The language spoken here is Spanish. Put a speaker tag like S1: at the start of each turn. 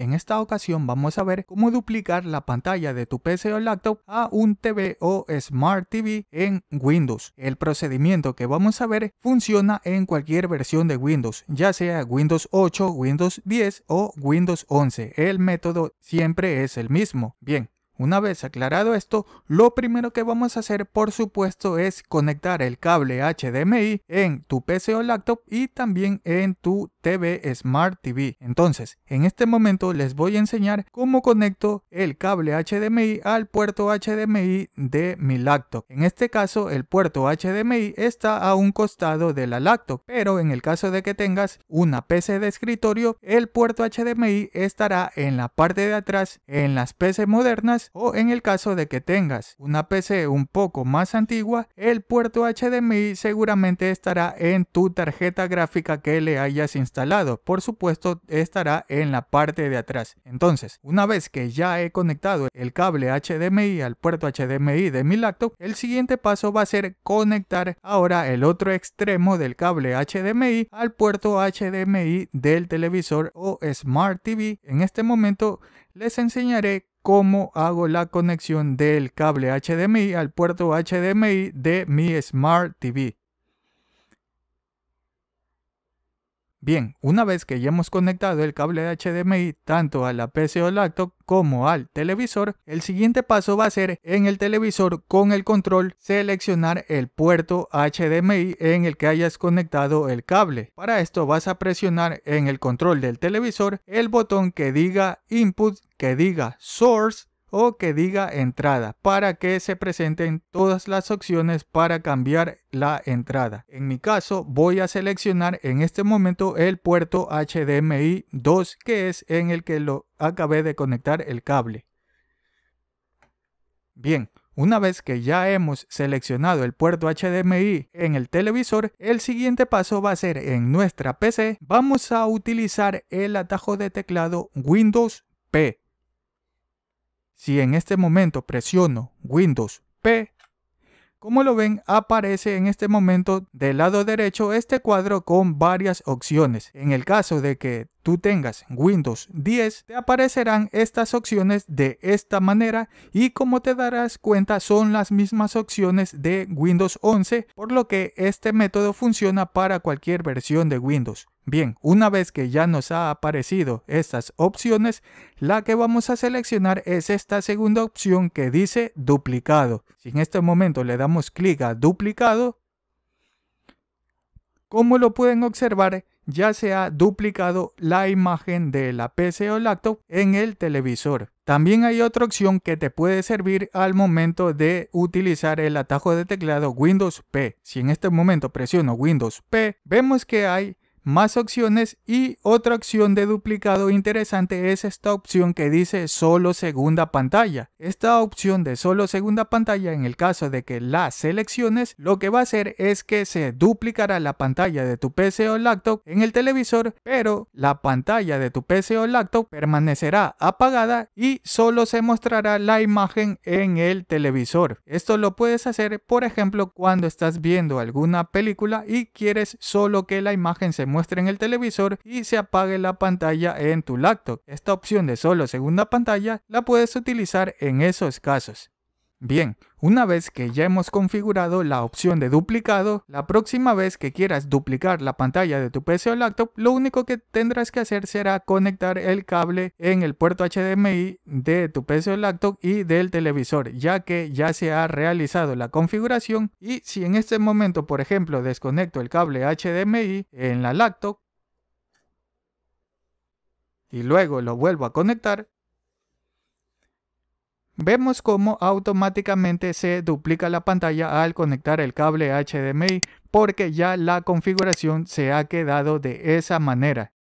S1: En esta ocasión vamos a ver cómo duplicar la pantalla de tu PC o laptop a un TV o Smart TV en Windows. El procedimiento que vamos a ver funciona en cualquier versión de Windows, ya sea Windows 8, Windows 10 o Windows 11. El método siempre es el mismo. Bien, una vez aclarado esto, lo primero que vamos a hacer por supuesto es conectar el cable HDMI en tu PC o laptop y también en tu TV Smart TV. Entonces, en este momento les voy a enseñar cómo conecto el cable HDMI al puerto HDMI de mi laptop. En este caso, el puerto HDMI está a un costado de la laptop, pero en el caso de que tengas una PC de escritorio, el puerto HDMI estará en la parte de atrás en las PC modernas o en el caso de que tengas una PC un poco más antigua, el puerto HDMI seguramente estará en tu tarjeta gráfica que le hayas instalado instalado. Por supuesto, estará en la parte de atrás. Entonces, una vez que ya he conectado el cable HDMI al puerto HDMI de mi laptop, el siguiente paso va a ser conectar ahora el otro extremo del cable HDMI al puerto HDMI del televisor o Smart TV. En este momento les enseñaré cómo hago la conexión del cable HDMI al puerto HDMI de mi Smart TV. Bien, una vez que ya hemos conectado el cable HDMI tanto a la PC o laptop como al televisor, el siguiente paso va a ser en el televisor con el control seleccionar el puerto HDMI en el que hayas conectado el cable. Para esto vas a presionar en el control del televisor el botón que diga Input, que diga Source o que diga entrada para que se presenten todas las opciones para cambiar la entrada. En mi caso voy a seleccionar en este momento el puerto HDMI 2 que es en el que lo acabé de conectar el cable. Bien, una vez que ya hemos seleccionado el puerto HDMI en el televisor, el siguiente paso va a ser en nuestra PC, vamos a utilizar el atajo de teclado Windows P si en este momento presiono Windows P, como lo ven, aparece en este momento del lado derecho este cuadro con varias opciones. En el caso de que tú tengas Windows 10, te aparecerán estas opciones de esta manera y como te darás cuenta son las mismas opciones de Windows 11, por lo que este método funciona para cualquier versión de Windows. Bien, una vez que ya nos ha aparecido estas opciones, la que vamos a seleccionar es esta segunda opción que dice duplicado. Si en este momento le damos clic a duplicado, como lo pueden observar, ya se ha duplicado la imagen de la PC o laptop en el televisor. También hay otra opción que te puede servir al momento de utilizar el atajo de teclado Windows P. Si en este momento presiono Windows P, vemos que hay más opciones y otra opción de duplicado interesante es esta opción que dice solo segunda pantalla. Esta opción de solo segunda pantalla en el caso de que la selecciones lo que va a hacer es que se duplicará la pantalla de tu PC o laptop en el televisor pero la pantalla de tu PC o laptop permanecerá apagada y solo se mostrará la imagen en el televisor. Esto lo puedes hacer por ejemplo cuando estás viendo alguna película y quieres solo que la imagen se muestre en el televisor y se apague la pantalla en tu laptop. Esta opción de solo segunda pantalla la puedes utilizar en esos casos. Bien, una vez que ya hemos configurado la opción de duplicado, la próxima vez que quieras duplicar la pantalla de tu PC o laptop, lo único que tendrás que hacer será conectar el cable en el puerto HDMI de tu PC o laptop y del televisor, ya que ya se ha realizado la configuración y si en este momento, por ejemplo, desconecto el cable HDMI en la laptop, y luego lo vuelvo a conectar, Vemos cómo automáticamente se duplica la pantalla al conectar el cable HDMI porque ya la configuración se ha quedado de esa manera.